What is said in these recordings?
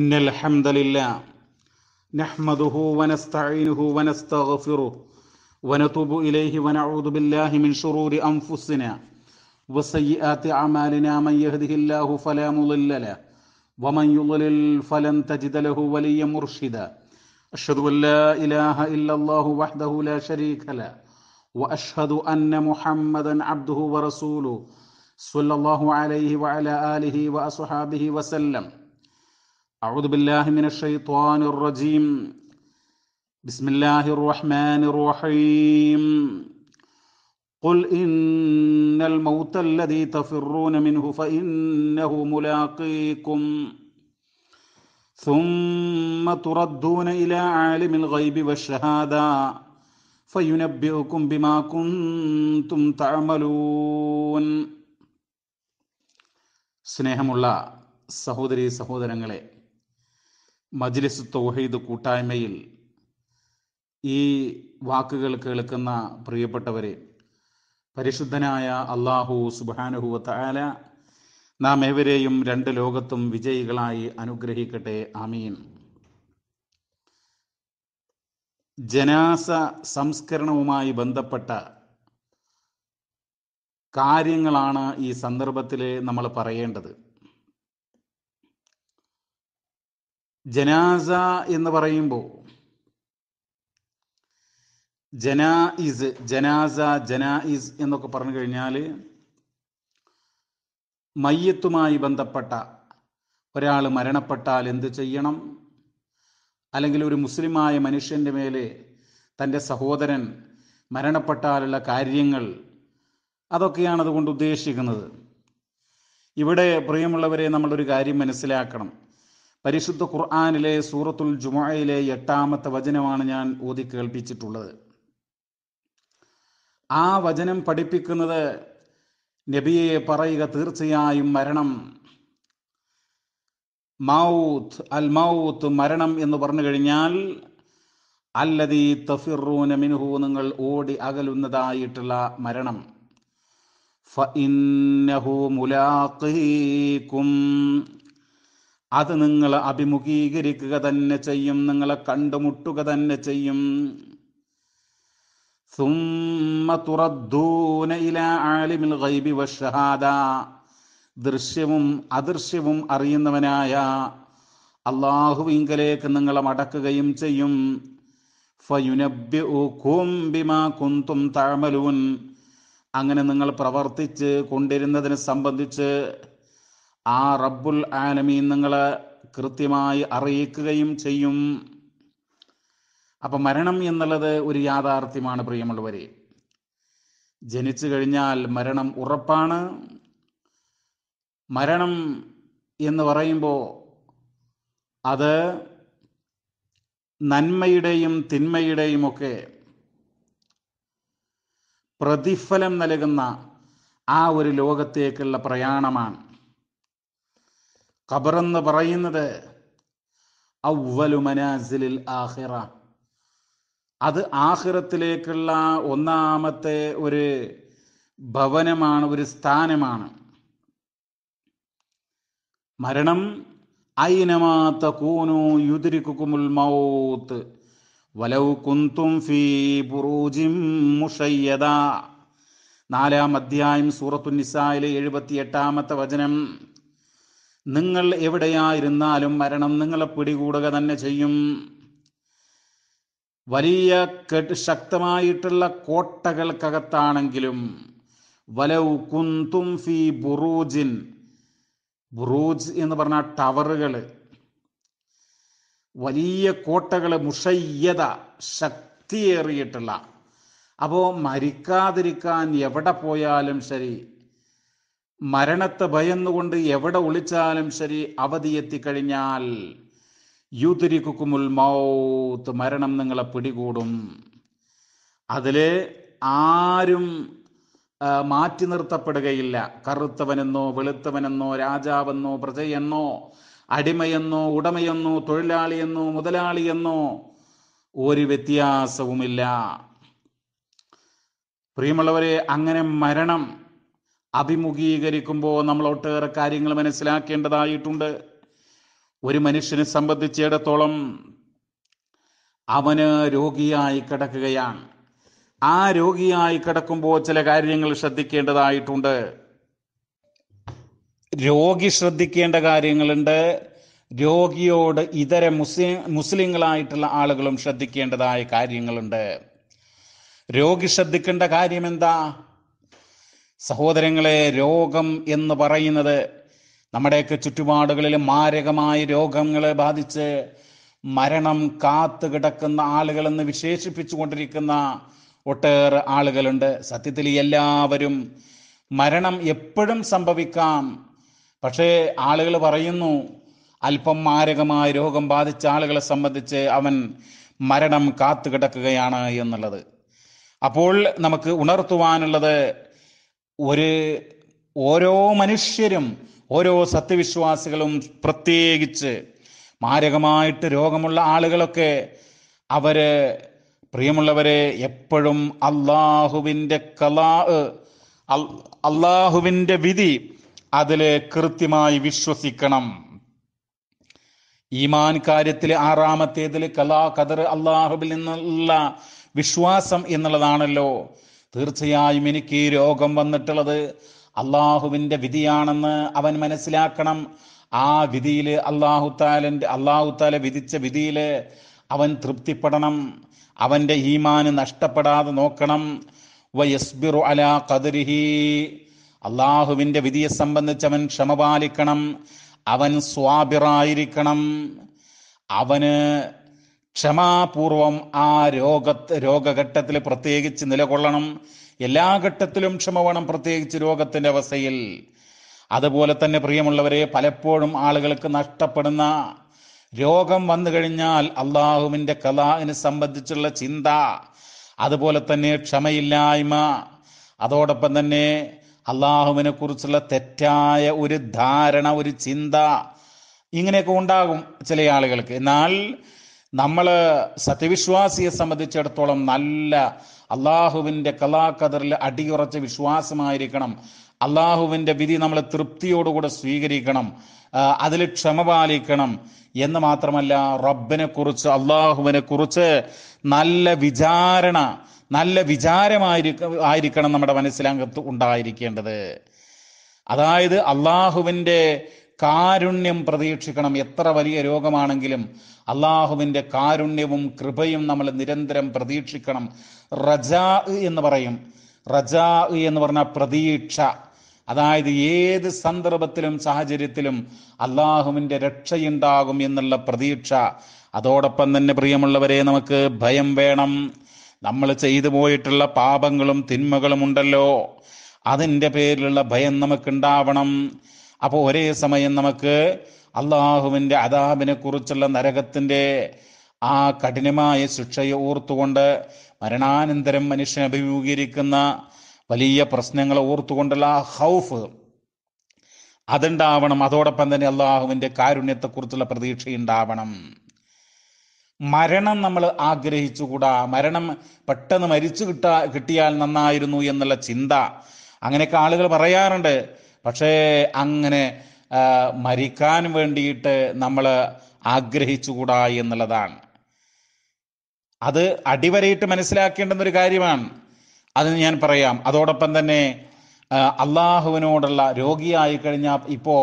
إن الحمد لله نحمده ونستعينه ونستغفره ونتوب إليه ونعوذ بالله من شرور أنفسنا وسيئات أعمالنا من يهده الله فلا مضل له ومن يضلل فلن تجد له وليا مرشدا أشهد أن لا إله إلا الله وحده لا شريك له وأشهد أن محمدا عبده ورسوله صلى الله عليه وعلى آله وأصحابه وسلم أعوذ بالله من الشيطان الرجيم بسم الله الرحمن الرحيم قل إن الموت الذي تفرون منه فإنه ملاقيكم ثم تردون إلى عالم الغيب والشهادة فينبئكم بما كنتم تعملون സ്നേഹമുള്ള സഹോദരി സഹോദരങ്ങളെ മജ്ലിസ് തൗഹീദ് കൂട്ടായ്മയിൽ ഈ വാക്കുകൾ കേൾക്കുന്ന പ്രിയപ്പെട്ടവരെ പരിശുദ്ധനായ അള്ളാഹു സുബാനുഹുവല നാം ഏവരെയും രണ്ട് ലോകത്തും വിജയികളായി അനുഗ്രഹിക്കട്ടെ ആമീൻ ജനാസ സംസ്കരണവുമായി ബന്ധപ്പെട്ട കാര്യങ്ങളാണ് ഈ സന്ദർഭത്തിൽ നമ്മൾ പറയേണ്ടത് ജനാസ എന്ന് പറയുമ്പോൾ ജനാഇസ് ജനാസ ജനാഇസ് എന്നൊക്കെ പറഞ്ഞു കഴിഞ്ഞാൽ മയ്യത്തുമായി ബന്ധപ്പെട്ട ഒരാൾ മരണപ്പെട്ടാൽ എന്ത് ചെയ്യണം അല്ലെങ്കിൽ ഒരു മുസ്ലിമായ മനുഷ്യൻ്റെ മേലെ തൻ്റെ സഹോദരൻ മരണപ്പെട്ടാലുള്ള കാര്യങ്ങൾ അതൊക്കെയാണ് അതുകൊണ്ട് ഉദ്ദേശിക്കുന്നത് ഇവിടെ പ്രിയമുള്ളവരെ നമ്മളൊരു കാര്യം മനസ്സിലാക്കണം പരിശുദ്ധ ഖുർആാനിലെ സൂറത്തുൽ ജുമായിലെ എട്ടാമത്തെ വചനമാണ് ഞാൻ ഓതി കേൾപ്പിച്ചിട്ടുള്ളത് ആ വചനം പഠിപ്പിക്കുന്നത് നബിയെ പറയുക തീർച്ചയായും മരണം മൗത്ത് അൽ മൗത്ത് മരണം എന്ന് പറഞ്ഞു കഴിഞ്ഞാൽ അല്ലതി തഫിറൂന മിനുഹു നിങ്ങൾ ഓടി അകലുന്നതായിട്ടുള്ള മരണം ഫഇന്നഹു മുലാഖീകും അത് നിങ്ങൾ അഭിമുഖീകരിക്കുക തന്നെ ചെയ്യും നിങ്ങളെ കണ്ടുമുട്ടുക തന്നെ ചെയ്യും ദൃശ്യവും അദൃശ്യവും അറിയുന്നവനായ അള്ളാഹുവിങ്കലേക്ക് നിങ്ങളെ മടക്കുകയും ചെയ്യും അങ്ങനെ നിങ്ങൾ പ്രവർത്തിച്ച് കൊണ്ടിരുന്നതിനെ സംബന്ധിച്ച് ആ റബ്ബുൽ ആലമീൻ നിങ്ങളെ കൃത്യമായി അറിയിക്കുകയും ചെയ്യും അപ്പൊ മരണം എന്നുള്ളത് ഒരു യാഥാർത്ഥ്യമാണ് പ്രിയമുള്ളവരെ ജനിച്ചു കഴിഞ്ഞാൽ മരണം ഉറപ്പാണ് മരണം എന്ന് പറയുമ്പോൾ അത് നന്മയുടെയും തിന്മയുടെയും ഒക്കെ പ്രതിഫലം നൽകുന്ന ആ ഒരു ലോകത്തേക്കുള്ള പ്രയാണമാണ് ഖബറെന്ന് പറയുന്നത് അവലു മനാസിലിൽ ആഹിറ അത് ആഹിറത്തിലേക്കുള്ള ഒന്നാമത്തെ ഒരു ഭവനമാണ് ഒരു സ്ഥാനമാണ് മരണം ഐനമാത്ത കൂനു യുതിരിക്കുമുൽ മൗത്ത് വലവ് കുന്തും ഫീ ബുറൂജിം മുഷയ്യദ നാലാം അധ്യായം സൂറത്തു നിസായിലെ എഴുപത്തി എട്ടാമത്തെ വചനം നിങ്ങൾ എവിടെയായിരുന്നാലും മരണം നിങ്ങളെ പിടികൂടുക തന്നെ ചെയ്യും വലിയ കെട്ട് ശക്തമായിട്ടുള്ള കോട്ടകൾക്കകത്താണെങ്കിലും വലൗ കുന്തും ഫി ബുറൂജിൻ ബുറൂജ് എന്ന് പറഞ്ഞ ടവറുകൾ വലിയ കോട്ടകൾ മുഷയ്യത ശക്തിയേറിയിട്ടുള്ള അപ്പോൾ മരിക്കാതിരിക്കാൻ എവിടെ പോയാലും ശരി മരണത്തെ ഭയന്നുകൊണ്ട് എവിടെ ഒളിച്ചാലും ശരി അവധി എത്തിക്കഴിഞ്ഞാൽ കുക്കുമുൽ മൗത്ത് മരണം നിങ്ങളെ പിടികൂടും അതില് ആരും മാറ്റി നിർത്തപ്പെടുകയില്ല കറുത്തവനെന്നോ വെളുത്തവനെന്നോ രാജാവെന്നോ പ്രജയെന്നോ അടിമയെന്നോ ഉടമയെന്നോ തൊഴിലാളിയെന്നോ മുതലാളിയെന്നോ ഒരു വ്യത്യാസവുമില്ല പ്രിയമുള്ളവരെ അങ്ങനെ മരണം അഭിമുഖീകരിക്കുമ്പോൾ നമ്മൾ ഒട്ടേറെ കാര്യങ്ങൾ മനസ്സിലാക്കേണ്ടതായിട്ടുണ്ട് ഒരു മനുഷ്യനെ സംബന്ധിച്ചിടത്തോളം അവന് രോഗിയായി കിടക്കുകയാണ് ആ രോഗിയായി കിടക്കുമ്പോൾ ചില കാര്യങ്ങൾ ശ്രദ്ധിക്കേണ്ടതായിട്ടുണ്ട് രോഗി ശ്രദ്ധിക്കേണ്ട കാര്യങ്ങളുണ്ട് രോഗിയോട് ഇതര മുസ്ലിം മുസ്ലിങ്ങളായിട്ടുള്ള ആളുകളും ശ്രദ്ധിക്കേണ്ടതായ കാര്യങ്ങളുണ്ട് രോഗി ശ്രദ്ധിക്കേണ്ട കാര്യം എന്താ സഹോദരങ്ങളെ രോഗം എന്ന് പറയുന്നത് നമ്മുടെയൊക്കെ ചുറ്റുപാടുകളിൽ മാരകമായ രോഗങ്ങളെ ബാധിച്ച് മരണം കാത്തു കിടക്കുന്ന ആളുകളെന്ന് വിശേഷിപ്പിച്ചു കൊണ്ടിരിക്കുന്ന ഒട്ടേറെ ആളുകളുണ്ട് സത്യത്തിൽ എല്ലാവരും മരണം എപ്പോഴും സംഭവിക്കാം പക്ഷേ ആളുകൾ പറയുന്നു അല്പം മാരകമായ രോഗം ബാധിച്ച ആളുകളെ സംബന്ധിച്ച് അവൻ മരണം കാത്തു കിടക്കുകയാണ് എന്നുള്ളത് അപ്പോൾ നമുക്ക് ഉണർത്തുവാനുള്ളത് ഒരു ഓരോ മനുഷ്യരും ഓരോ സത്യവിശ്വാസികളും പ്രത്യേകിച്ച് മാരകമായിട്ട് രോഗമുള്ള ആളുകളൊക്കെ അവര് പ്രിയമുള്ളവരെ എപ്പോഴും അള്ളാഹുവിൻ്റെ കലാ അള്ളാഹുവിൻ്റെ വിധി അതിൽ കൃത്യമായി വിശ്വസിക്കണം ഈമാൻ കാര്യത്തിൽ ആറാമത്തേതിൽ കലാ കദർ അള്ളാഹുബിൽ നിന്നുള്ള വിശ്വാസം എന്നുള്ളതാണല്ലോ തീർച്ചയായും എനിക്ക് രോഗം വന്നിട്ടുള്ളത് അള്ളാഹുവിൻ്റെ വിധിയാണെന്ന് അവൻ മനസ്സിലാക്കണം ആ വിധിയിൽ അള്ളാഹുത്താലൻ്റെ അള്ളാഹുത്താല വിധിച്ച വിധിയിൽ അവൻ തൃപ്തിപ്പെടണം അവൻ്റെ ഈമാന് നഷ്ടപ്പെടാതെ നോക്കണം വയസ്ബിറു അല കതിരിഹി അള്ളാഹുവിൻ്റെ വിധിയെ സംബന്ധിച്ച് അവൻ ക്ഷമ പാലിക്കണം അവൻ സ്വാബിറായിരിക്കണം അവന് ക്ഷമാപൂർവം ആ രോഗ രോഗഘട്ടത്തിൽ പ്രത്യേകിച്ച് നിലകൊള്ളണം എല്ലാ ഘട്ടത്തിലും ക്ഷമ വേണം പ്രത്യേകിച്ച് രോഗത്തിൻ്റെ അവസ്ഥയിൽ അതുപോലെ തന്നെ പ്രിയമുള്ളവരെ പലപ്പോഴും ആളുകൾക്ക് നഷ്ടപ്പെടുന്ന രോഗം വന്നു കഴിഞ്ഞാൽ അള്ളാഹുവിൻ്റെ കലാവിനെ സംബന്ധിച്ചുള്ള ചിന്ത അതുപോലെ തന്നെ ക്ഷമയില്ലായ്മ അതോടൊപ്പം തന്നെ അള്ളാഹുവിനെ കുറിച്ചുള്ള തെറ്റായ ഒരു ധാരണ ഒരു ചിന്ത ഇങ്ങനെയൊക്കെ ഉണ്ടാകും ചില ആളുകൾക്ക് എന്നാൽ നമ്മൾ സത്യവിശ്വാസിയെ സംബന്ധിച്ചിടത്തോളം നല്ല അള്ളാഹുവിൻ്റെ കലാകദറിൽ അടിയുറച്ച വിശ്വാസമായിരിക്കണം അള്ളാഹുവിൻ്റെ വിധി നമ്മൾ തൃപ്തിയോടുകൂടെ സ്വീകരിക്കണം അതിൽ ക്ഷമ പാലിക്കണം എന്ന് മാത്രമല്ല റബ്ബിനെ കുറിച്ച് അള്ളാഹുവിനെ കുറിച്ച് നല്ല വിചാരണ നല്ല വിചാരമായിരിക്കും ആയിരിക്കണം നമ്മുടെ മനസ്സിലകത്ത് ഉണ്ടായിരിക്കേണ്ടത് അതായത് അള്ളാഹുവിൻ്റെ കാരുണ്യം പ്രതീക്ഷിക്കണം എത്ര വലിയ രോഗമാണെങ്കിലും അള്ളാഹുവിൻ്റെ കാരുണ്യവും കൃപയും നമ്മൾ നിരന്തരം പ്രതീക്ഷിക്കണം റജാ എന്ന് പറയും റജാ എന്ന് പറഞ്ഞാൽ പ്രതീക്ഷ അതായത് ഏത് സന്ദർഭത്തിലും സാഹചര്യത്തിലും അള്ളാഹുവിൻ്റെ രക്ഷയുണ്ടാകും എന്നുള്ള പ്രതീക്ഷ അതോടൊപ്പം തന്നെ പ്രിയമുള്ളവരെ നമുക്ക് ഭയം വേണം നമ്മൾ ചെയ്തു പോയിട്ടുള്ള പാപങ്ങളും തിന്മകളും ഉണ്ടല്ലോ അതിൻ്റെ പേരിലുള്ള ഭയം നമുക്കുണ്ടാവണം അപ്പോൾ ഒരേ സമയം നമുക്ക് അള്ളാഹുവിൻ്റെ അതാബിനെ കുറിച്ചുള്ള നരകത്തിൻ്റെ ആ കഠിനമായ ശിക്ഷയെ ഓർത്തുകൊണ്ട് മരണാനന്തരം മനുഷ്യൻ അഭിമുഖീകരിക്കുന്ന വലിയ പ്രശ്നങ്ങളെ ഓർത്തുകൊണ്ടുള്ള ആ ഹൗഫ് അതുണ്ടാവണം അതോടൊപ്പം തന്നെ അള്ളാഹുവിൻ്റെ കാരുണ്യത്തെക്കുറിച്ചുള്ള പ്രതീക്ഷയുണ്ടാവണം മരണം നമ്മൾ ആഗ്രഹിച്ചുകൂടാ മരണം പെട്ടെന്ന് മരിച്ചു കിട്ടാ കിട്ടിയാൽ നന്നായിരുന്നു എന്നുള്ള ചിന്ത അങ്ങനെയൊക്കെ ആളുകൾ പറയാറുണ്ട് പക്ഷേ അങ്ങനെ മരിക്കാൻ വേണ്ടിയിട്ട് നമ്മൾ ആഗ്രഹിച്ചുകൂടാ എന്നുള്ളതാണ് അത് അടിവരയിട്ട് മനസ്സിലാക്കേണ്ടുന്ന ഒരു കാര്യമാണ് അത് ഞാൻ പറയാം അതോടൊപ്പം തന്നെ അള്ളാഹുവിനോടുള്ള രോഗിയായി കഴിഞ്ഞാൽ ഇപ്പോൾ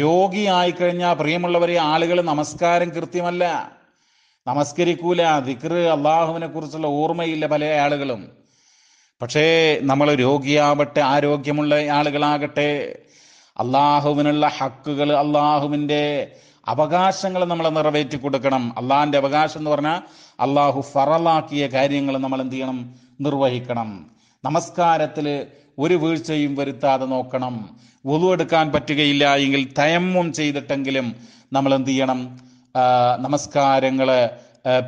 രോഗിയായി കഴിഞ്ഞാൽ പ്രിയമുള്ളവരെ ആളുകൾ നമസ്കാരം കൃത്യമല്ല നമസ്കരിക്കൂല ദിക്ർ അള്ളാഹുവിനെ കുറിച്ചുള്ള ഓർമ്മയില്ല പല ആളുകളും പക്ഷേ നമ്മൾ രോഗിയാവട്ടെ ആരോഗ്യമുള്ള ആളുകളാകട്ടെ അള്ളാഹുവിനുള്ള ഹക്കുകൾ അള്ളാഹുവിൻ്റെ അവകാശങ്ങൾ നമ്മൾ നിറവേറ്റി കൊടുക്കണം അള്ളാഹിൻ്റെ അവകാശം എന്ന് പറഞ്ഞാൽ അള്ളാഹു ഫറലാക്കിയ കാര്യങ്ങൾ നമ്മൾ എന്ത് ചെയ്യണം നിർവഹിക്കണം നമസ്കാരത്തിൽ ഒരു വീഴ്ചയും വരുത്താതെ നോക്കണം ഒതുവെടുക്കാൻ പറ്റുകയില്ല എങ്കിൽ തയമ്മും ചെയ്തിട്ടെങ്കിലും നമ്മൾ എന്ത് ചെയ്യണം നമസ്കാരങ്ങൾ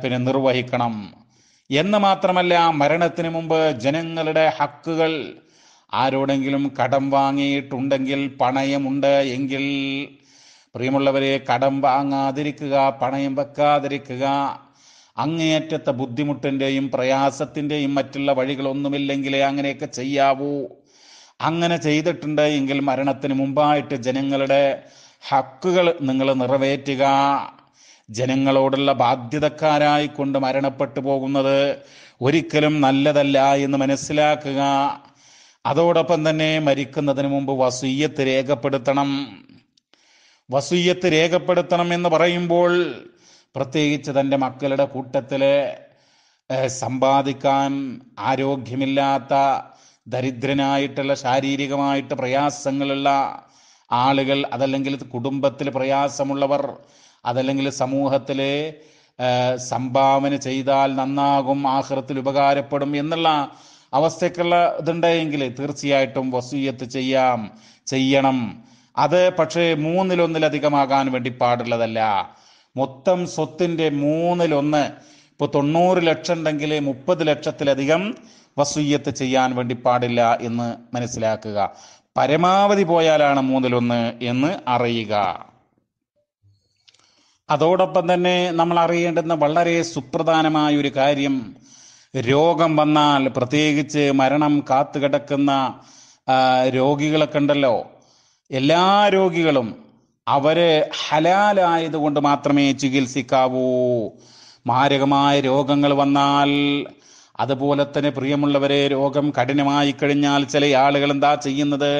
പിന്നെ നിർവഹിക്കണം എന്ന് മാത്രമല്ല മരണത്തിന് മുമ്പ് ജനങ്ങളുടെ ഹക്കുകൾ ആരോടെങ്കിലും കടം വാങ്ങിയിട്ടുണ്ടെങ്കിൽ പണയമുണ്ട് എങ്കിൽ പ്രിയമുള്ളവരെ കടം വാങ്ങാതിരിക്കുക പണയം വെക്കാതിരിക്കുക അങ്ങേയറ്റത്തെ ബുദ്ധിമുട്ടിൻ്റെയും പ്രയാസത്തിൻ്റെയും മറ്റുള്ള വഴികളൊന്നുമില്ലെങ്കിലേ അങ്ങനെയൊക്കെ ചെയ്യാവൂ അങ്ങനെ ചെയ്തിട്ടുണ്ട് എങ്കിൽ മരണത്തിന് മുമ്പായിട്ട് ജനങ്ങളുടെ ഹക്കുകൾ നിങ്ങൾ നിറവേറ്റുക ജനങ്ങളോടുള്ള ബാധ്യതക്കാരായിക്കൊണ്ട് കൊണ്ട് മരണപ്പെട്ടു പോകുന്നത് ഒരിക്കലും നല്ലതല്ല എന്ന് മനസ്സിലാക്കുക അതോടൊപ്പം തന്നെ മരിക്കുന്നതിന് മുമ്പ് വസൂയത്ത് രേഖപ്പെടുത്തണം വസൂയത്ത് രേഖപ്പെടുത്തണം എന്ന് പറയുമ്പോൾ പ്രത്യേകിച്ച് തൻ്റെ മക്കളുടെ കൂട്ടത്തിൽ സമ്പാദിക്കാൻ ആരോഗ്യമില്ലാത്ത ദരിദ്രനായിട്ടുള്ള ശാരീരികമായിട്ട് പ്രയാസങ്ങളുള്ള ആളുകൾ അതല്ലെങ്കിൽ കുടുംബത്തിൽ പ്രയാസമുള്ളവർ അതല്ലെങ്കിൽ സമൂഹത്തിലെ സംഭാവന ചെയ്താൽ നന്നാകും ആഹ്റത്തിൽ ഉപകാരപ്പെടും എന്നുള്ള അവസ്ഥയ്ക്കുള്ള ഇതുണ്ടെങ്കിൽ തീർച്ചയായിട്ടും വസൂയത്ത് ചെയ്യാം ചെയ്യണം അത് പക്ഷേ മൂന്നിലൊന്നിലധികമാകാൻ വേണ്ടി പാടുള്ളതല്ല മൊത്തം സ്വത്തിൻ്റെ മൂന്നിലൊന്ന് ഇപ്പോൾ തൊണ്ണൂറ് ലക്ഷം ഉണ്ടെങ്കിൽ മുപ്പത് ലക്ഷത്തിലധികം വസൂയത്ത് ചെയ്യാൻ വേണ്ടി പാടില്ല എന്ന് മനസ്സിലാക്കുക പരമാവധി പോയാലാണ് മൂന്നിലൊന്ന് എന്ന് അറിയുക അതോടൊപ്പം തന്നെ നമ്മൾ അറിയേണ്ടുന്ന വളരെ സുപ്രധാനമായ ഒരു കാര്യം രോഗം വന്നാൽ പ്രത്യേകിച്ച് മരണം കാത്തു കിടക്കുന്ന രോഗികളൊക്കെ ഉണ്ടല്ലോ എല്ലാ രോഗികളും അവര് ഹലാലായതുകൊണ്ട് മാത്രമേ ചികിത്സിക്കാവൂ മാരകമായ രോഗങ്ങൾ വന്നാൽ അതുപോലെ തന്നെ പ്രിയമുള്ളവരെ രോഗം കഠിനമായി കഴിഞ്ഞാൽ ചില ആളുകൾ എന്താ ചെയ്യുന്നത്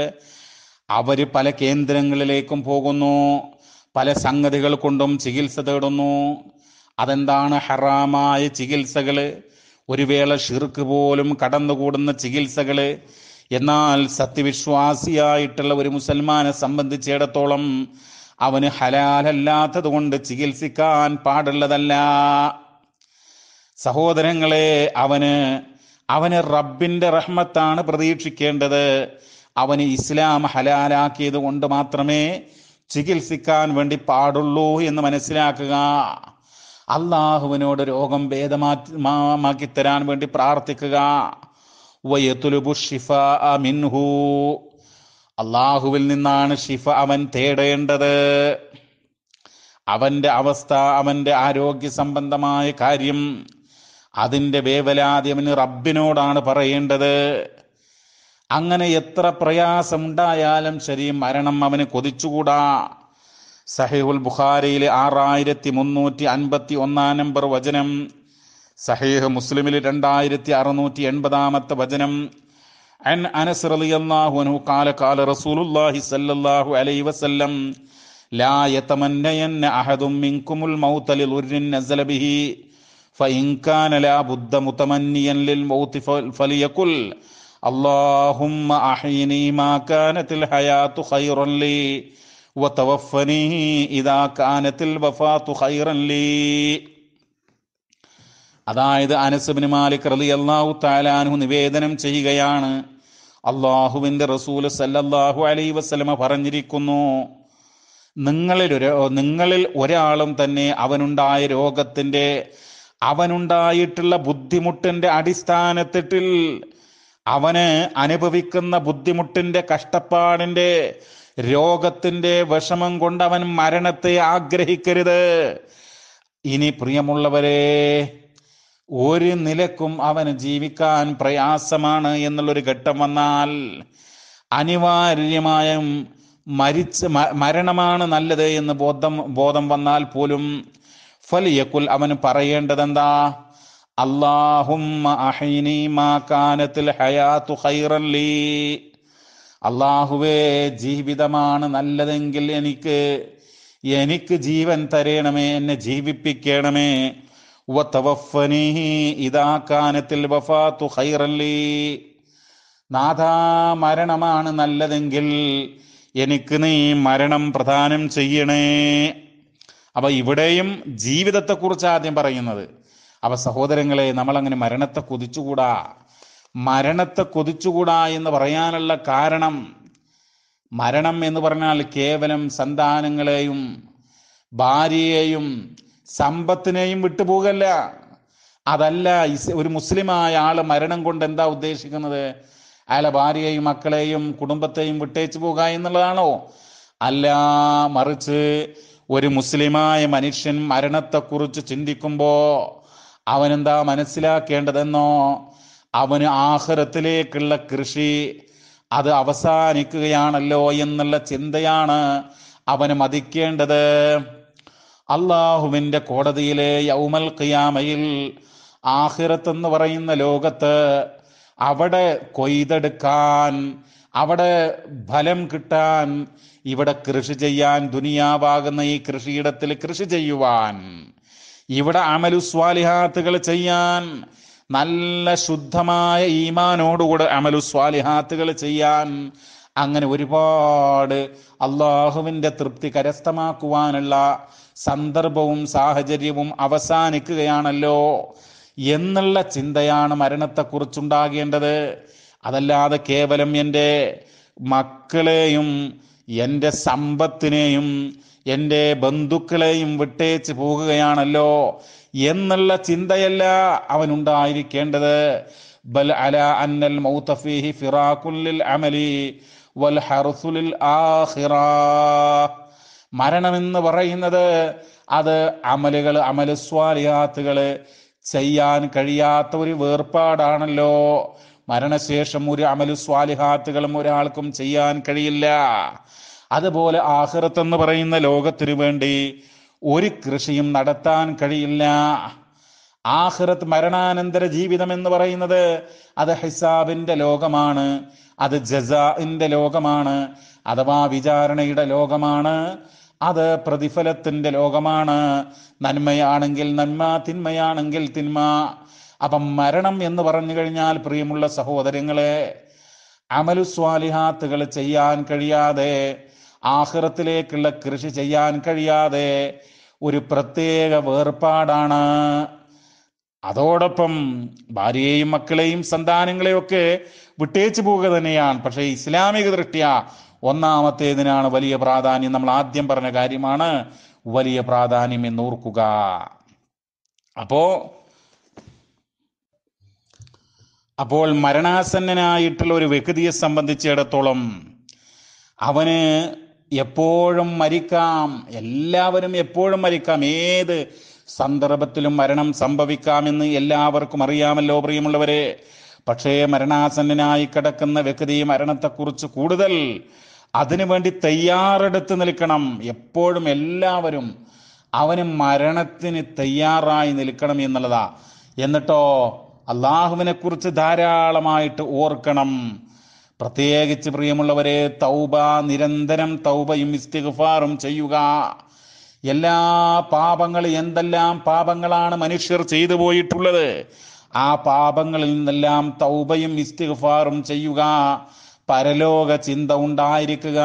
അവർ പല കേന്ദ്രങ്ങളിലേക്കും പോകുന്നു പല സംഗതികൾ കൊണ്ടും ചികിത്സ തേടുന്നു അതെന്താണ് ഹറാമായ ചികിത്സകൾ ഒരു വേള ഷിർക്ക് പോലും കടന്നുകൂടുന്ന ചികിത്സകൾ എന്നാൽ സത്യവിശ്വാസിയായിട്ടുള്ള ഒരു മുസൽമാനെ സംബന്ധിച്ചിടത്തോളം അവന് ഹലാലല്ലാത്തത് കൊണ്ട് ചികിത്സിക്കാൻ പാടുള്ളതല്ല സഹോദരങ്ങളെ അവന് അവന് റബ്ബിന്റെ റഹ്മത്താണ് പ്രതീക്ഷിക്കേണ്ടത് അവന് ഇസ്ലാം ഹലാലാക്കിയത് കൊണ്ട് മാത്രമേ ചികിത്സിക്കാൻ വേണ്ടി പാടുള്ളൂ എന്ന് മനസ്സിലാക്കുക അള്ളാഹുവിനോട് രോഗം ഭേദമാക്കി തരാൻ വേണ്ടി പ്രാർത്ഥിക്കുക മിൻഹു അള്ളാഹുവിൽ നിന്നാണ് ഷിഫ അവൻ തേടേണ്ടത് അവൻ്റെ അവസ്ഥ അവൻ്റെ ആരോഗ്യ സംബന്ധമായ കാര്യം അതിൻ്റെ വേവലാതി അവന് റബ്ബിനോടാണ് പറയേണ്ടത് അങ്ങനെ എത്ര പ്രയാസമുണ്ടായാലും ശരി മരണം അവന് കൊതിച്ചുകൂടാ സഹീഹുൽ ബുഖാരയിലെ ആറായിരത്തി മുന്നൂറ്റി അൻപത്തി ഒന്നാം നമ്പർ വചനം സഹീഹ് മുസ്ലിമിൽ രണ്ടായിരത്തി അറുന്നൂറ്റി എൺപതാമത്തെ വചനം അൻ അനസ് റളിയല്ലാഹു അൻഹു കാല കാല റസൂലുള്ളാഹി സല്ലല്ലാഹു അലൈഹി വസല്ലം ലാ യതമന്നയന്ന അഹദും മിൻകുമുൽ മൗത ലിലുർരിൻ നസല ബിഹി ഫഇൻ കാന ലാ ബുദ്ദ മുതമന്നിയൻ ലിൽ മൗതി ഫലിയകുൽ اللهم أحيني ما كانت الحياة خيرا لي وتوفني إذا كانت الوفاة خيرا لي അതായത് അനസ് അനസബിന് മാലിക് റലി അള്ളാഹു താലാൻഹു നിവേദനം ചെയ്യുകയാണ് അള്ളാഹുവിൻ്റെ റസൂൽ സല്ലല്ലാഹു അലൈ വസ്ലമ പറഞ്ഞിരിക്കുന്നു നിങ്ങളിൽ ഒരു നിങ്ങളിൽ ഒരാളും തന്നെ അവനുണ്ടായ രോഗത്തിൻ്റെ അവനുണ്ടായിട്ടുള്ള ബുദ്ധിമുട്ടിൻ്റെ അടിസ്ഥാനത്തിൽ അവന് അനുഭവിക്കുന്ന ബുദ്ധിമുട്ടിൻ്റെ കഷ്ടപ്പാടിൻ്റെ രോഗത്തിൻ്റെ വിഷമം കൊണ്ട് അവൻ മരണത്തെ ആഗ്രഹിക്കരുത് ഇനി പ്രിയമുള്ളവരെ ഒരു നിലക്കും അവന് ജീവിക്കാൻ പ്രയാസമാണ് എന്നുള്ളൊരു ഘട്ടം വന്നാൽ അനിവാര്യമായും മരിച്ച് മരണമാണ് നല്ലത് എന്ന് ബോധം ബോധം വന്നാൽ പോലും ഫലിയക്കുൽ അവന് പറയേണ്ടതെന്താ അള്ളാഹുവേ ജീവിതമാണ് നല്ലതെങ്കിൽ എനിക്ക് എനിക്ക് ജീവൻ തരേണമേ എന്നെ ജീവിപ്പിക്കണമേ ഇതാക്കാനത്തിൽ വഫാത്തു ഖൈറല്ലി നാഥാ മരണമാണ് നല്ലതെങ്കിൽ എനിക്ക് നീ മരണം പ്രദാനം ചെയ്യണേ അപ്പൊ ഇവിടെയും ജീവിതത്തെക്കുറിച്ച് ആദ്യം പറയുന്നത് അപ്പൊ സഹോദരങ്ങളെ നമ്മൾ അങ്ങനെ മരണത്തെ കൊതിച്ചുകൂടാ മരണത്തെ കൊതിച്ചുകൂടാ എന്ന് പറയാനുള്ള കാരണം മരണം എന്ന് പറഞ്ഞാൽ കേവലം സന്താനങ്ങളെയും ഭാര്യയെയും സമ്പത്തിനെയും വിട്ടുപോകല്ല അതല്ല ഒരു മുസ്ലിമായ ആള് മരണം കൊണ്ട് എന്താ ഉദ്ദേശിക്കുന്നത് അയാളെ ഭാര്യയെയും മക്കളെയും കുടുംബത്തെയും വിട്ടേച്ചു പോക എന്നുള്ളതാണോ അല്ല മറിച്ച് ഒരു മുസ്ലിമായ മനുഷ്യൻ മരണത്തെക്കുറിച്ച് ചിന്തിക്കുമ്പോൾ അവനെന്താ മനസ്സിലാക്കേണ്ടതെന്നോ അവന് ആഹ്റത്തിലേക്കുള്ള കൃഷി അത് അവസാനിക്കുകയാണല്ലോ എന്നുള്ള ചിന്തയാണ് അവന് മതിക്കേണ്ടത് അള്ളാഹുവിൻ്റെ കോടതിയിലെ യൗമൽ ഖിയാമയിൽ ആഹിറത്ത് എന്ന് പറയുന്ന ലോകത്ത് അവിടെ കൊയ്തെടുക്കാൻ അവിടെ ഫലം കിട്ടാൻ ഇവിടെ കൃഷി ചെയ്യാൻ ദുനിയാവാകുന്ന ഈ കൃഷിയിടത്തിൽ കൃഷി ചെയ്യുവാൻ ഇവിടെ അമലു സ്വാലിഹാത്തുകൾ ചെയ്യാൻ നല്ല ശുദ്ധമായ ഈമാനോടുകൂടെ അമലു സ്വാലിഹാത്തുകൾ ചെയ്യാൻ അങ്ങനെ ഒരുപാട് അള്ളാഹുവിൻ്റെ തൃപ്തി കരസ്ഥമാക്കുവാനുള്ള സന്ദർഭവും സാഹചര്യവും അവസാനിക്കുകയാണല്ലോ എന്നുള്ള ചിന്തയാണ് മരണത്തെക്കുറിച്ചുണ്ടാകേണ്ടത് അതല്ലാതെ കേവലം എൻ്റെ മക്കളെയും എൻ്റെ സമ്പത്തിനെയും എൻ്റെ ബന്ധുക്കളെയും വിട്ടേച്ച് പോകുകയാണല്ലോ എന്നുള്ള ചിന്തയല്ല അവനുണ്ടായിരിക്കേണ്ടത് ബൽ അല അന്നൽ മൗത്തഫീഹി ഫിറാഖുല്ലിൽ അമലി വൽ ഹർസുലിൽ ആഹിറ മരണമെന്ന് പറയുന്നത് അത് അമലുകൾ അമലുസ്വാലിയാത്തുകൾ ചെയ്യാൻ കഴിയാത്ത ഒരു വേർപാടാണല്ലോ മരണശേഷം ഒരു അമലുസ്വാലിഹാത്തുകളും ഒരാൾക്കും ചെയ്യാൻ കഴിയില്ല അതുപോലെ ആഹ്റത്തെന്ന് പറയുന്ന ലോകത്തിനു വേണ്ടി ഒരു കൃഷിയും നടത്താൻ കഴിയില്ല ആഹ്റത്ത് മരണാനന്തര ജീവിതം എന്ന് പറയുന്നത് അത് ഹിസാബിന്റെ ലോകമാണ് അത് ജസാഇന്റെ ലോകമാണ് അഥവാ വിചാരണയുടെ ലോകമാണ് അത് പ്രതിഫലത്തിന്റെ ലോകമാണ് നന്മയാണെങ്കിൽ നന്മ തിന്മയാണെങ്കിൽ തിന്മ അപ്പം മരണം എന്ന് പറഞ്ഞു കഴിഞ്ഞാൽ പ്രിയമുള്ള സഹോദരങ്ങളെ അമലു സ്വാലിഹാത്തുകൾ ചെയ്യാൻ കഴിയാതെ ആഹ്റത്തിലേക്കുള്ള കൃഷി ചെയ്യാൻ കഴിയാതെ ഒരു പ്രത്യേക വേർപാടാണ് അതോടൊപ്പം ഭാര്യയെയും മക്കളെയും സന്താനങ്ങളെയൊക്കെ വിട്ടേച്ചു പോവുക തന്നെയാണ് പക്ഷേ ഇസ്ലാമിക ദൃഷ്ടിയ ഒന്നാമത്തേതിനാണ് വലിയ പ്രാധാന്യം നമ്മൾ ആദ്യം പറഞ്ഞ കാര്യമാണ് വലിയ പ്രാധാന്യം എന്ന് ഓർക്കുക അപ്പോ അപ്പോൾ മരണാസന്നനായിട്ടുള്ള ഒരു വ്യക്തിയെ സംബന്ധിച്ചിടത്തോളം അവന് എപ്പോഴും മരിക്കാം എല്ലാവരും എപ്പോഴും മരിക്കാം ഏത് സന്ദർഭത്തിലും മരണം സംഭവിക്കാമെന്ന് എല്ലാവർക്കും അറിയാമല്ലോ പ്രിയമുള്ളവരെ പക്ഷേ മരണാസന്നനായി കിടക്കുന്ന വ്യക്തി മരണത്തെക്കുറിച്ച് കൂടുതൽ അതിനുവേണ്ടി തയ്യാറെടുത്ത് നിൽക്കണം എപ്പോഴും എല്ലാവരും അവന് മരണത്തിന് തയ്യാറായി നിൽക്കണം എന്നുള്ളതാ എന്നിട്ടോ അള്ളാഹുവിനെ കുറിച്ച് ധാരാളമായിട്ട് ഓർക്കണം പ്രത്യേകിച്ച് പ്രിയമുള്ളവരെ തൗബ നിരന്തരം തൗബയും ഇസ്തിഗ്ഫാറും ചെയ്യുക എല്ലാ പാപങ്ങൾ എന്തെല്ലാം പാപങ്ങളാണ് മനുഷ്യർ ചെയ്തു പോയിട്ടുള്ളത് ആ പാപങ്ങളിൽ നിന്നെല്ലാം തൗബയും ഇസ്തിഗ്ഫാറും ചെയ്യുക പരലോക ചിന്ത ഉണ്ടായിരിക്കുക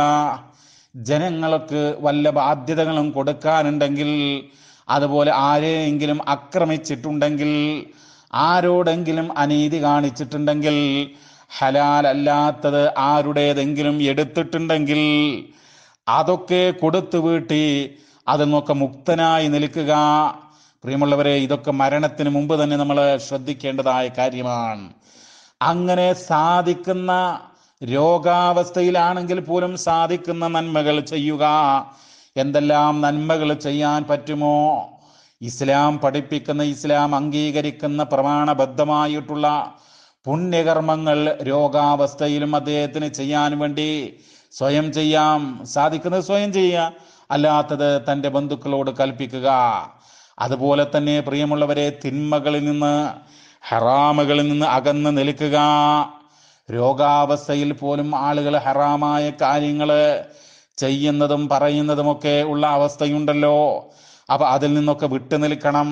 ജനങ്ങൾക്ക് വല്ല ബാധ്യതകളും കൊടുക്കാനുണ്ടെങ്കിൽ അതുപോലെ ആരെയെങ്കിലും ആക്രമിച്ചിട്ടുണ്ടെങ്കിൽ ആരോടെങ്കിലും അനീതി കാണിച്ചിട്ടുണ്ടെങ്കിൽ ഹലാലല്ലാത്തത് ആരുടേതെങ്കിലും എടുത്തിട്ടുണ്ടെങ്കിൽ അതൊക്കെ കൊടുത്തു വീട്ടി അതിൽ നിന്നൊക്കെ മുക്തനായി നിൽക്കുക പ്രിയമുള്ളവരെ ഇതൊക്കെ മരണത്തിന് മുമ്പ് തന്നെ നമ്മൾ ശ്രദ്ധിക്കേണ്ടതായ കാര്യമാണ് അങ്ങനെ സാധിക്കുന്ന രോഗാവസ്ഥയിലാണെങ്കിൽ പോലും സാധിക്കുന്ന നന്മകൾ ചെയ്യുക എന്തെല്ലാം നന്മകൾ ചെയ്യാൻ പറ്റുമോ ഇസ്ലാം പഠിപ്പിക്കുന്ന ഇസ്ലാം അംഗീകരിക്കുന്ന പ്രമാണബദ്ധമായിട്ടുള്ള പുണ്യകർമ്മങ്ങൾ രോഗാവസ്ഥയിലും അദ്ദേഹത്തിന് ചെയ്യാൻ വേണ്ടി സ്വയം ചെയ്യാം സാധിക്കുന്നത് സ്വയം ചെയ്യുക അല്ലാത്തത് തൻ്റെ ബന്ധുക്കളോട് കൽപ്പിക്കുക അതുപോലെ തന്നെ പ്രിയമുള്ളവരെ തിന്മകളിൽ നിന്ന് ഹറാമുകളിൽ നിന്ന് അകന്ന് നിൽക്കുക രോഗാവസ്ഥയിൽ പോലും ആളുകൾ ഹറാമായ കാര്യങ്ങൾ ചെയ്യുന്നതും പറയുന്നതുമൊക്കെ ഉള്ള അവസ്ഥയുണ്ടല്ലോ അപ്പം അതിൽ നിന്നൊക്കെ വിട്ടു നിൽക്കണം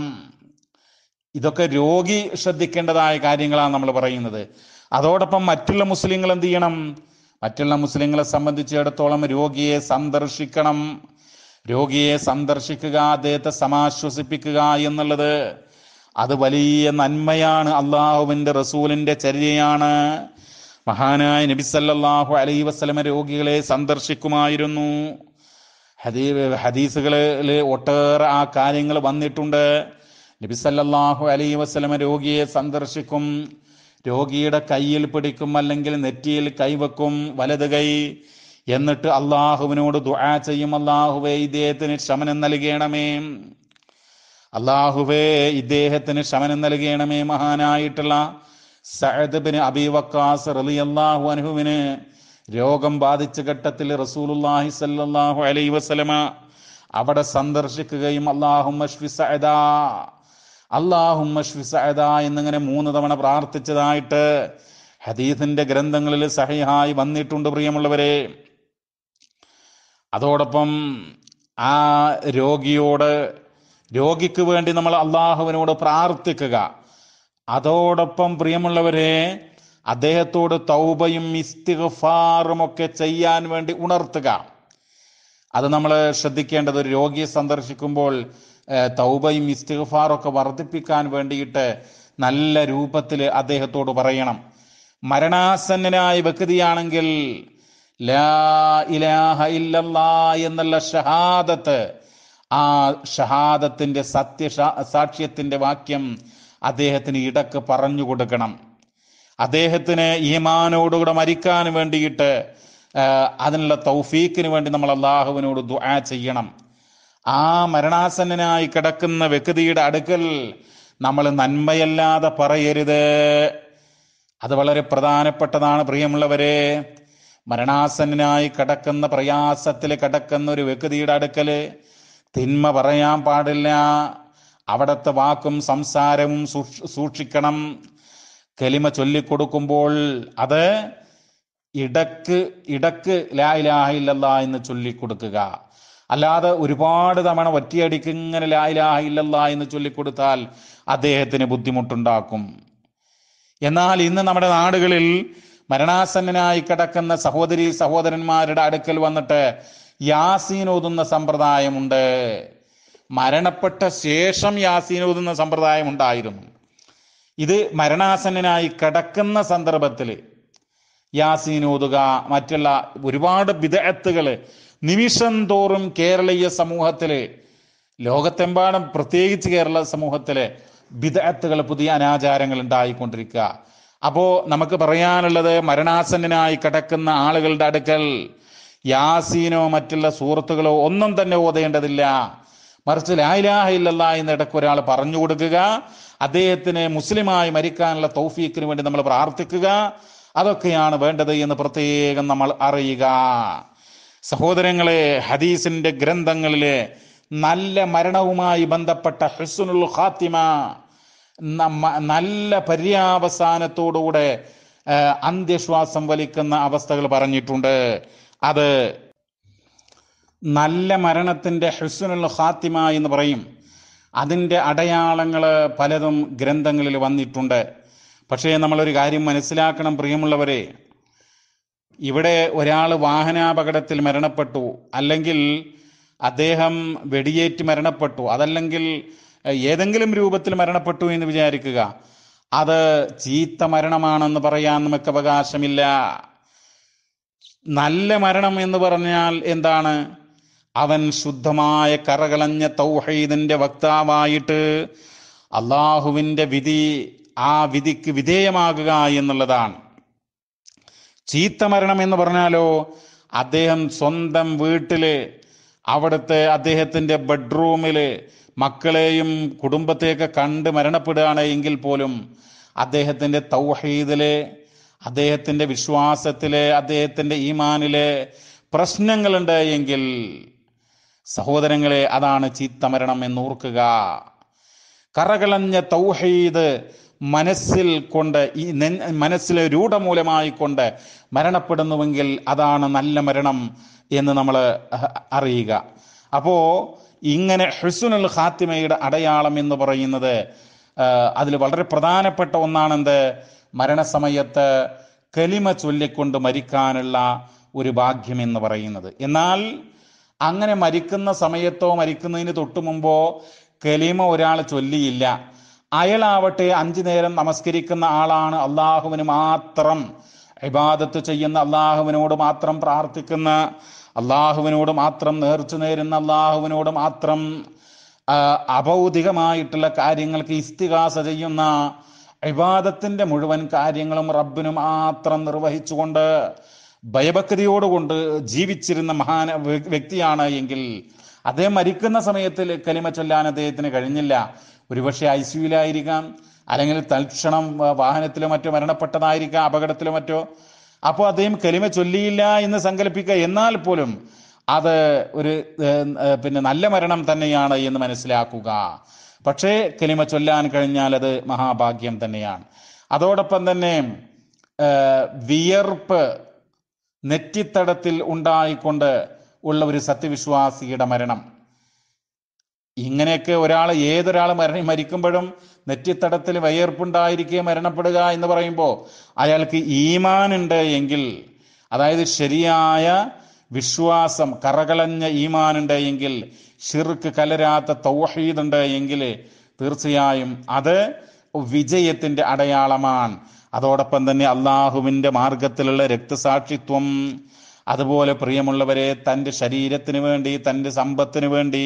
ഇതൊക്കെ രോഗി ശ്രദ്ധിക്കേണ്ടതായ കാര്യങ്ങളാണ് നമ്മൾ പറയുന്നത് അതോടൊപ്പം മറ്റുള്ള മുസ്ലിങ്ങൾ എന്ത് ചെയ്യണം മറ്റുള്ള മുസ്ലിങ്ങളെ സംബന്ധിച്ചിടത്തോളം രോഗിയെ സന്ദർശിക്കണം രോഗിയെ സന്ദർശിക്കുക അദ്ദേഹത്തെ സമാശ്വസിപ്പിക്കുക എന്നുള്ളത് അത് വലിയ നന്മയാണ് അള്ളാഹുവിൻ്റെ റസൂലിൻ്റെ ചര്യയാണ് മഹാനായ നബി സല്ലല്ലാഹു അലൈഹി വസ്ലമ രോഗികളെ സന്ദർശിക്കുമായിരുന്നു ഹദീ ഹദീസുകളിൽ ഒട്ടേറെ ആ കാര്യങ്ങൾ വന്നിട്ടുണ്ട് നബിസല്ലാഹു അലൈ വസ്ലമ രോഗിയെ സന്ദർശിക്കും രോഗിയുടെ കയ്യിൽ പിടിക്കും അല്ലെങ്കിൽ നെറ്റിയിൽ കൈവെക്കും വലത് കൈ എന്നിട്ട് അള്ളാഹുവിനോട് ദുആ ചെയ്യും അള്ളാഹുവേ ഇദ്ദേഹത്തിന് ശമനം നൽകണമേ അള്ളാഹുവേ ഇദ്ദേഹത്തിന് ശമനം നൽകണമേ മഹാനായിട്ടുള്ള സഹദബിന് അബി വക്കാസ് റലി അള്ളാഹു അനുഹുവിന് രോഗം ബാധിച്ച ഘട്ടത്തിൽ റസൂലുല്ലാഹി സല്ലാഹു അലൈ വസലമ അവിടെ സന്ദർശിക്കുകയും അള്ളാഹു മഷ്ഫി സഹദാ അള്ളാഹുമ്മഷ്ഫി എന്നിങ്ങനെ മൂന്ന് തവണ പ്രാർത്ഥിച്ചതായിട്ട് ഹദീസിന്റെ ഗ്രന്ഥങ്ങളിൽ സഹിഹായി വന്നിട്ടുണ്ട് പ്രിയമുള്ളവരെ അതോടൊപ്പം ആ രോഗിയോട് രോഗിക്ക് വേണ്ടി നമ്മൾ അള്ളാഹുവിനോട് പ്രാർത്ഥിക്കുക അതോടൊപ്പം പ്രിയമുള്ളവരെ അദ്ദേഹത്തോട് തൗബയും ഇസ്തിഗ്ഫാറും ഒക്കെ ചെയ്യാൻ വേണ്ടി ഉണർത്തുക അത് നമ്മൾ ശ്രദ്ധിക്കേണ്ടത് ഒരു രോഗിയെ സന്ദർശിക്കുമ്പോൾ തൗബയും ഒക്കെ വർദ്ധിപ്പിക്കാൻ വേണ്ടിയിട്ട് നല്ല രൂപത്തിൽ അദ്ദേഹത്തോട് പറയണം മരണാസന്നനായ വ്യക്തിയാണെങ്കിൽ ലാ ഇലാഹ എന്നുള്ള ഷഹാദത്ത് ആ ഷഹാദത്തിൻ്റെ സത്യ സാക്ഷ്യത്തിൻ്റെ വാക്യം അദ്ദേഹത്തിന് ഇടക്ക് പറഞ്ഞു കൊടുക്കണം അദ്ദേഹത്തിന് ഈമാനോടുകൂടെ മരിക്കാൻ വേണ്ടിയിട്ട് അതിനുള്ള തൗഫീക്കിന് വേണ്ടി നമ്മൾ അള്ളാഹുവിനോട് ദുആ ചെയ്യണം ആ മരണാസന്നനായി കിടക്കുന്ന വ്യക്തിയുടെ അടുക്കൽ നമ്മൾ നന്മയല്ലാതെ പറയരുത് അത് വളരെ പ്രധാനപ്പെട്ടതാണ് പ്രിയമുള്ളവരെ മരണാസന്നനായി കിടക്കുന്ന പ്രയാസത്തിൽ കിടക്കുന്ന ഒരു വ്യക്തിയുടെ അടുക്കൽ തിന്മ പറയാൻ പാടില്ല അവിടുത്തെ വാക്കും സംസാരവും സൂക്ഷിക്കണം കലിമ ചൊല്ലിക്കൊടുക്കുമ്പോൾ അത് ഇടക്ക് ഇടക്ക് ലായിലാഹില്ല എന്ന് ചൊല്ലിക്കൊടുക്കുക അല്ലാതെ ഒരുപാട് തവണ ഒറ്റയടിക്ക് ഇങ്ങനെ ലായിലാഹ ഇല്ലല്ലാ എന്ന് ചൊല്ലിക്കൊടുത്താൽ അദ്ദേഹത്തിന് ബുദ്ധിമുട്ടുണ്ടാക്കും എന്നാൽ ഇന്ന് നമ്മുടെ നാടുകളിൽ മരണാസന്നനായി കിടക്കുന്ന സഹോദരി സഹോദരന്മാരുടെ അടുക്കൽ വന്നിട്ട് യാസീൻ ഓതുന്ന സമ്പ്രദായമുണ്ട് മരണപ്പെട്ട ശേഷം യാസീൻ ഓതുന്ന സമ്പ്രദായം ഉണ്ടായിരുന്നു ഇത് മരണാസന്നനായി കിടക്കുന്ന സന്ദർഭത്തിൽ യാസീൻ ഓതുക മറ്റുള്ള ഒരുപാട് വിദഗ്ധകൾ നിമിഷം തോറും കേരളീയ സമൂഹത്തിൽ ലോകത്തെമ്പാടും പ്രത്യേകിച്ച് കേരള സമൂഹത്തിലെ വിദഗ്ധകൾ പുതിയ അനാചാരങ്ങൾ ഉണ്ടായിക്കൊണ്ടിരിക്കുക അപ്പോൾ നമുക്ക് പറയാനുള്ളത് മരണാസന്നനായി കിടക്കുന്ന ആളുകളുടെ അടുക്കൽ യാസീനോ മറ്റുള്ള സുഹൃത്തുക്കളോ ഒന്നും തന്നെ ഓതേണ്ടതില്ല മറിച്ച് ലായിലാഹ ഇല്ലല്ല എന്നിടക്ക് ഒരാൾ പറഞ്ഞു കൊടുക്കുക അദ്ദേഹത്തിന് മുസ്ലിമായി മരിക്കാനുള്ള തൗഫീക്കിന് വേണ്ടി നമ്മൾ പ്രാർത്ഥിക്കുക അതൊക്കെയാണ് വേണ്ടത് എന്ന് പ്രത്യേകം നമ്മൾ അറിയുക സഹോദരങ്ങളെ ഹദീസിന്റെ ഗ്രന്ഥങ്ങളിലെ നല്ല മരണവുമായി ബന്ധപ്പെട്ട ഹുസ്നുൽ ഖാത്തിമ നല്ല പര്യാവസാനത്തോടുകൂടെ അന്ത്യശ്വാസം വലിക്കുന്ന അവസ്ഥകൾ പറഞ്ഞിട്ടുണ്ട് അത് നല്ല മരണത്തിൻ്റെ ഹുസ്നുൽ ഖാത്തിമ എന്ന് പറയും അതിൻ്റെ അടയാളങ്ങൾ പലതും ഗ്രന്ഥങ്ങളിൽ വന്നിട്ടുണ്ട് പക്ഷേ നമ്മളൊരു കാര്യം മനസ്സിലാക്കണം പ്രിയമുള്ളവരെ ഇവിടെ ഒരാൾ വാഹനാപകടത്തിൽ മരണപ്പെട്ടു അല്ലെങ്കിൽ അദ്ദേഹം വെടിയേറ്റ് മരണപ്പെട്ടു അതല്ലെങ്കിൽ ഏതെങ്കിലും രൂപത്തിൽ മരണപ്പെട്ടു എന്ന് വിചാരിക്കുക അത് ചീത്ത മരണമാണെന്ന് പറയാൻ നമുക്ക് അവകാശമില്ല നല്ല മരണം എന്ന് പറഞ്ഞാൽ എന്താണ് അവൻ ശുദ്ധമായ കറകളഞ്ഞ തൗഹീദിന്റെ വക്താവായിട്ട് അള്ളാഹുവിൻ്റെ വിധി ആ വിധിക്ക് വിധേയമാകുക എന്നുള്ളതാണ് ചീത്ത മരണം എന്ന് പറഞ്ഞാലോ അദ്ദേഹം സ്വന്തം വീട്ടില് അവിടുത്തെ അദ്ദേഹത്തിൻ്റെ ബെഡ്റൂമിൽ മക്കളെയും കുടുംബത്തെയൊക്കെ കണ്ട് മരണപ്പെടുകയാണ് എങ്കിൽ പോലും അദ്ദേഹത്തിൻ്റെ തൗഹീദിലെ അദ്ദേഹത്തിൻ്റെ വിശ്വാസത്തിലെ അദ്ദേഹത്തിൻ്റെ ഈമാനിലെ പ്രശ്നങ്ങളുണ്ട് എങ്കിൽ സഹോദരങ്ങളെ അതാണ് ചീത്തമരണം എന്നോർക്കുക കറകളഞ്ഞ തൗഹീദ് മനസ്സിൽ കൊണ്ട് ഈ മനസ്സിലെ കൊണ്ട് മരണപ്പെടുന്നുവെങ്കിൽ അതാണ് നല്ല മരണം എന്ന് നമ്മൾ അറിയുക അപ്പോൾ ഇങ്ങനെ ഹുസുനുൽ ഖാത്തിമയുടെ അടയാളം എന്ന് പറയുന്നത് അതിൽ വളരെ പ്രധാനപ്പെട്ട ഒന്നാണെന്ത് മരണസമയത്ത് കലിമ ചൊല്ലിക്കൊണ്ട് മരിക്കാനുള്ള ഒരു ഭാഗ്യം എന്ന് പറയുന്നത് എന്നാൽ അങ്ങനെ മരിക്കുന്ന സമയത്തോ മരിക്കുന്നതിന് തൊട്ടു മുമ്പോ കലിമ ഒരാൾ ചൊല്ലിയില്ല അയാളാവട്ടെ അഞ്ചു നേരം നമസ്കരിക്കുന്ന ആളാണ് അള്ളാഹുവിന് മാത്രം ഇബാദത്ത് ചെയ്യുന്ന അള്ളാഹുവിനോട് മാത്രം പ്രാർത്ഥിക്കുന്ന അള്ളാഹുവിനോട് മാത്രം നേർച്ചു നേരുന്ന അള്ളാഹുവിനോട് മാത്രം അഭൗതികമായിട്ടുള്ള കാര്യങ്ങൾക്ക് ഇസ്തികാസ ചെയ്യുന്ന ഇബാദത്തിന്റെ മുഴുവൻ കാര്യങ്ങളും റബ്ബിനു മാത്രം നിർവഹിച്ചുകൊണ്ട് ഭയഭക്തിയോടുകൊണ്ട് ജീവിച്ചിരുന്ന മഹാൻ വ്യക്തിയാണ് എങ്കിൽ അദ്ദേഹം മരിക്കുന്ന സമയത്തിൽ കലിമ ചൊല്ലാൻ അദ്ദേഹത്തിന് കഴിഞ്ഞില്ല ഒരുപക്ഷെ ഐ സിയുലായിരിക്കാം അല്ലെങ്കിൽ തൽക്ഷണം വാഹനത്തിലോ മറ്റോ മരണപ്പെട്ടതായിരിക്കാം അപകടത്തിലോ മറ്റോ അപ്പോൾ അദ്ദേഹം കലിമ ചൊല്ലിയില്ല എന്ന് സങ്കല്പിക്കുക എന്നാൽ പോലും അത് ഒരു പിന്നെ നല്ല മരണം തന്നെയാണ് എന്ന് മനസ്സിലാക്കുക പക്ഷേ കലിമ ചൊല്ലാൻ കഴിഞ്ഞാൽ അത് മഹാഭാഗ്യം തന്നെയാണ് അതോടൊപ്പം തന്നെ വിയർപ്പ് നെറ്റിത്തടത്തിൽ ഉണ്ടായിക്കൊണ്ട് ഉള്ള ഒരു സത്യവിശ്വാസിയുടെ മരണം ഇങ്ങനെയൊക്കെ ഒരാൾ ഏതൊരാൾ മരണി മരിക്കുമ്പോഴും നെറ്റിത്തടത്തിൽ വയ്യർപ്പുണ്ടായിരിക്കുക മരണപ്പെടുക എന്ന് പറയുമ്പോൾ അയാൾക്ക് ഈമാനുണ്ട് എങ്കിൽ അതായത് ശരിയായ വിശ്വാസം കറകളഞ്ഞ ഈമാനുണ്ട് എങ്കിൽ ഷിർക്ക് കലരാത്ത തൗഹീദുണ്ട് എങ്കിൽ തീർച്ചയായും അത് വിജയത്തിൻ്റെ അടയാളമാണ് അതോടൊപ്പം തന്നെ അള്ളാഹുവിൻ്റെ മാർഗത്തിലുള്ള രക്തസാക്ഷിത്വം അതുപോലെ പ്രിയമുള്ളവരെ തൻ്റെ ശരീരത്തിന് വേണ്ടി തൻ്റെ സമ്പത്തിന് വേണ്ടി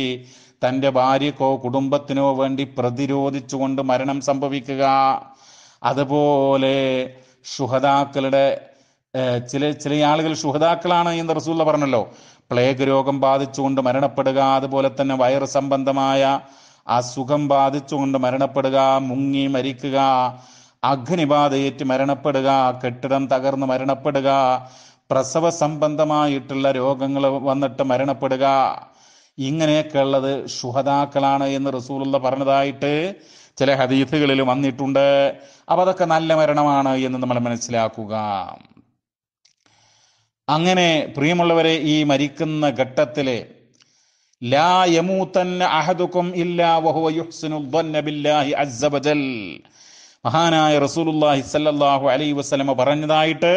തൻ്റെ ഭാര്യക്കോ കുടുംബത്തിനോ വേണ്ടി പ്രതിരോധിച്ചുകൊണ്ട് മരണം സംഭവിക്കുക അതുപോലെ ഷുഹദാക്കളുടെ ചില ചില ആളുകൾ ഷുഹദാക്കളാണ് എന്ന് റസൂല്ല പറഞ്ഞല്ലോ പ്ലേഗ് രോഗം ബാധിച്ചുകൊണ്ട് മരണപ്പെടുക അതുപോലെ തന്നെ വൈറസ് സംബന്ധമായ അസുഖം ബാധിച്ചുകൊണ്ട് മരണപ്പെടുക മുങ്ങി മരിക്കുക അഗ്നിബാധയേറ്റ് മരണപ്പെടുക കെട്ടിടം തകർന്ന് മരണപ്പെടുക പ്രസവ സംബന്ധമായിട്ടുള്ള രോഗങ്ങൾ വന്നിട്ട് മരണപ്പെടുക ഇങ്ങനെയൊക്കെ ഉള്ളത് ഷുഹദാക്കളാണ് എന്ന് റസൂലുള്ള പറഞ്ഞതായിട്ട് ചില ഹദീഫുകളിൽ വന്നിട്ടുണ്ട് അപ്പൊ അതൊക്കെ നല്ല മരണമാണ് എന്ന് നമ്മൾ മനസ്സിലാക്കുക അങ്ങനെ പ്രിയമുള്ളവരെ ഈ മരിക്കുന്ന ഘട്ടത്തിലെ ലാ യമൂത്തന്ന ഇല്ലാ വഹുവ ബില്ലാഹി മഹാനായ റസൂലുല്ലാഹി സല്ലല്ലാഹു അലൈഹി വസല്ലമ പറഞ്ഞതായിട്ട്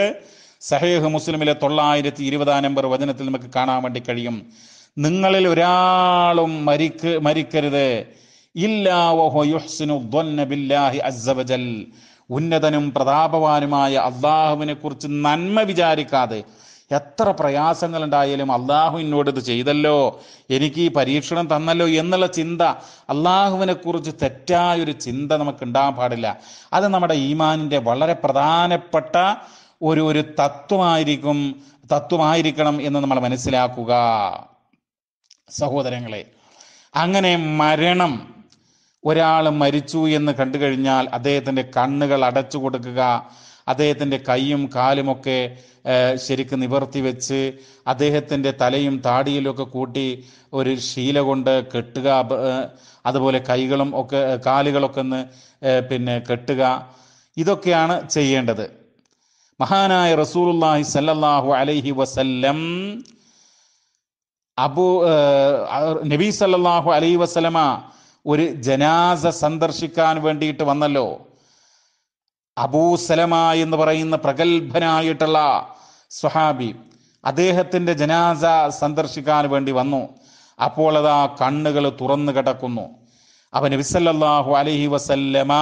സഹേഹ് മുസ്ലിമിലെ തൊള്ളായിരത്തി ഇരുപതാം നമ്പർ വചനത്തിൽ നമുക്ക് കാണാൻ വേണ്ടി കഴിയും നിങ്ങളിൽ ഒരാളും മരിക്ക് മരിക്കരുത് ബില്ലാഹി ഉന്നതനും പ്രതാപവാനുമായ അള്ളാഹുവിനെ കുറിച്ച് നന്മ വിചാരിക്കാതെ എത്ര പ്രയാസങ്ങൾ ഉണ്ടായാലും അള്ളാഹു എന്നോട് ഇത് ചെയ്തല്ലോ എനിക്ക് ഈ പരീക്ഷണം തന്നല്ലോ എന്നുള്ള ചിന്ത അള്ളാഹുവിനെ കുറിച്ച് തെറ്റായൊരു ചിന്ത നമുക്ക് ഉണ്ടാകാൻ പാടില്ല അത് നമ്മുടെ ഈമാനിൻ്റെ വളരെ പ്രധാനപ്പെട്ട ഒരു ഒരു തത്വമായിരിക്കും തത്വമായിരിക്കണം എന്ന് നമ്മൾ മനസ്സിലാക്കുക സഹോദരങ്ങളെ അങ്ങനെ മരണം ഒരാൾ മരിച്ചു എന്ന് കണ്ടു കഴിഞ്ഞാൽ അദ്ദേഹത്തിൻ്റെ കണ്ണുകൾ അടച്ചു കൊടുക്കുക അദ്ദേഹത്തിൻ്റെ കൈയും കാലുമൊക്കെ ശരിക്ക് നിവർത്തി വെച്ച് അദ്ദേഹത്തിൻ്റെ തലയും താടിയിലൊക്കെ കൂട്ടി ഒരു ശീല കൊണ്ട് കെട്ടുക അതുപോലെ കൈകളും ഒക്കെ കാലുകളൊക്കെ ഒന്ന് പിന്നെ കെട്ടുക ഇതൊക്കെയാണ് ചെയ്യേണ്ടത് മഹാനായ റസൂൽ സല്ലല്ലാഹു അലൈഹി വസല്ലം അബു നബി സല്ലാഹു അലൈ വസലമ ഒരു ജനാസ സന്ദർശിക്കാൻ വേണ്ടിയിട്ട് വന്നല്ലോ അബൂസലമ എന്ന് പറയുന്ന പ്രഗത്ഭനായിട്ടുള്ള സുഹാബി അദ്ദേഹത്തിൻ്റെ ജനാസ സന്ദർശിക്കാൻ വേണ്ടി വന്നു അപ്പോൾ അതാ കണ്ണുകൾ തുറന്നു കിടക്കുന്നു അവൻ വിസല്ലാഹു അലഹി വസല്ലമ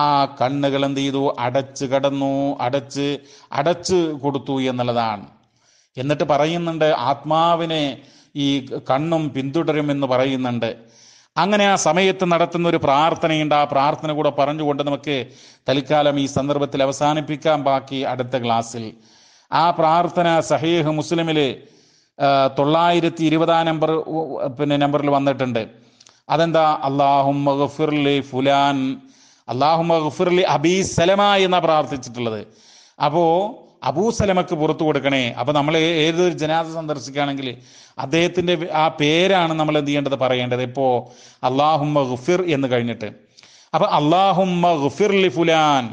ആ കണ്ണുകൾ എന്ത് ചെയ്തു അടച്ച് കടന്നു അടച്ച് അടച്ച് കൊടുത്തു എന്നുള്ളതാണ് എന്നിട്ട് പറയുന്നുണ്ട് ആത്മാവിനെ ഈ കണ്ണും പിന്തുടരുമെന്ന് പറയുന്നുണ്ട് അങ്ങനെ ആ സമയത്ത് നടത്തുന്ന ഒരു പ്രാർത്ഥനയുണ്ട് ആ പ്രാർത്ഥന കൂടെ പറഞ്ഞുകൊണ്ട് നമുക്ക് തൽക്കാലം ഈ സന്ദർഭത്തിൽ അവസാനിപ്പിക്കാം ബാക്കി അടുത്ത ക്ലാസ്സിൽ ആ പ്രാർത്ഥന സഹീഹ് മുസ്ലിമില് തൊള്ളായിരത്തി ഇരുപതാം നമ്പർ പിന്നെ നമ്പറിൽ വന്നിട്ടുണ്ട് അതെന്താ അള്ളാഹുലി ഫുലാൻ അള്ളാഹുലി അബീ സലമ എന്നാണ് പ്രാർത്ഥിച്ചിട്ടുള്ളത് അപ്പോൾ അബൂസലമക്ക് പുറത്തു കൊടുക്കണേ അപ്പോൾ നമ്മൾ ഏതൊരു ജനാസ സന്ദർശിക്കുകയാണെങ്കിൽ അദ്ദേഹത്തിൻ്റെ ആ പേരാണ് നമ്മൾ എന്ത് ചെയ്യേണ്ടത് പറയേണ്ടത് ഇപ്പോൾ അള്ളാഹുമ്മ ഗുഫിർ എന്ന് കഴിഞ്ഞിട്ട് അപ്പോൾ അള്ളാഹുമ്മ ഗുഫിർ ലി ഫുലാൻ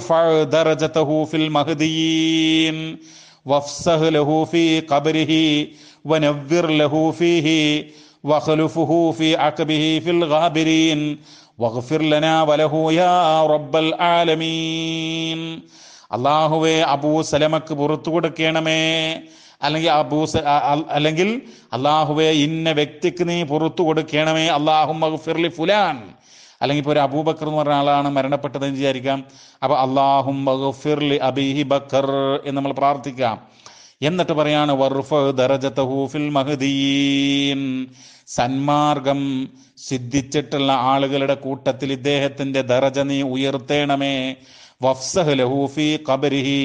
ഫിൽ അള്ളാഹുവെ അബൂ സലമക്ക് പുറത്തു കൊടുക്കണമേ അല്ലെങ്കിൽ അബൂ അല്ലെങ്കിൽ അള്ളാഹുവെ ഇന്ന വ്യക്തിക്ക് നീ പുറത്തു കൊടുക്കണമേ അള്ളാഹു ഫുലാൻ അല്ലെങ്കിൽ ഇപ്പോൾ ഒരു അബൂബക്കർ എന്ന് പറഞ്ഞ ആളാണ് മരണപ്പെട്ടതെന്ന് വിചാരിക്കാം അപ്പോൾ അള്ളാഹും മഗ്ഫിർലി അബിഹി ബക്കർ എന്ന് നമ്മൾ പ്രാർത്ഥിക്കാം എന്നിട്ട് പറയാണ് സന്മാർഗം സിദ്ധിച്ചിട്ടുള്ള ആളുകളുടെ കൂട്ടത്തിൽ ഇദ്ദേഹത്തിൻ്റെ ദറജ നീ ഉയർത്തേണമേ വഫ്സഹലഹൂഫി കബരിഹി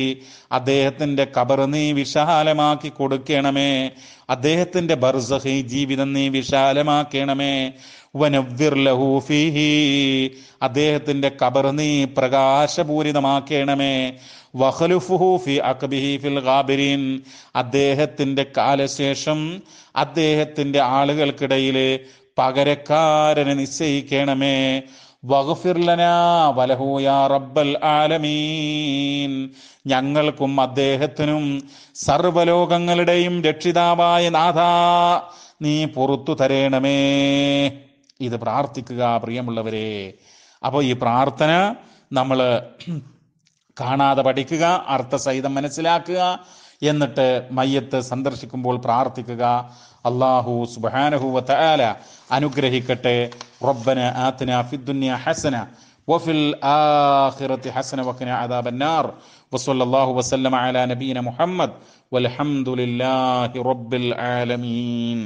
അദ്ദേഹത്തിൻ്റെ കബർ നീ വിശാലമാക്കി കൊടുക്കണമേ അദ്ദേഹത്തിൻ്റെ ബർസഹി ജീവിതം നീ വിശാലമാക്കണമേ വനവ്വിർ ലഹൂഫിഹി അദ്ദേഹത്തിൻ്റെ കബർ നീ പ്രകാശപൂരിതമാക്കണമേ വഹലുഫുഹൂഫി അക്ബിഹി ഫിൽ ഗാബിരീൻ അദ്ദേഹത്തിൻ്റെ കാലശേഷം അദ്ദേഹത്തിൻ്റെ ആളുകൾക്കിടയിൽ പകരക്കാരനെ നിശ്ചയിക്കണമേ ഞങ്ങൾക്കും അദ്ദേഹത്തിനും സർവലോകങ്ങളുടെയും രക്ഷിതാവായ നാഥ നീ പുറത്തു തരേണമേ ഇത് പ്രാർത്ഥിക്കുക പ്രിയമുള്ളവരെ അപ്പോൾ ഈ പ്രാർത്ഥന നമ്മൾ കാണാതെ പഠിക്കുക അർത്ഥസഹിതം മനസ്സിലാക്കുക എന്നിട്ട് മയ്യത്ത് സന്ദർശിക്കുമ്പോൾ പ്രാർത്ഥിക്കുക അള്ളാഹു സുബാനഹു വല അനുഗ്രഹിക്കട്ടെ റബ്ബന ആത്തിന ഫിദ്ദുന്യ ഹസന وفي الآخرة حسنة وقنا عذاب النار وصلى الله وسلم على نبينا محمد والحمد لله رب العالمين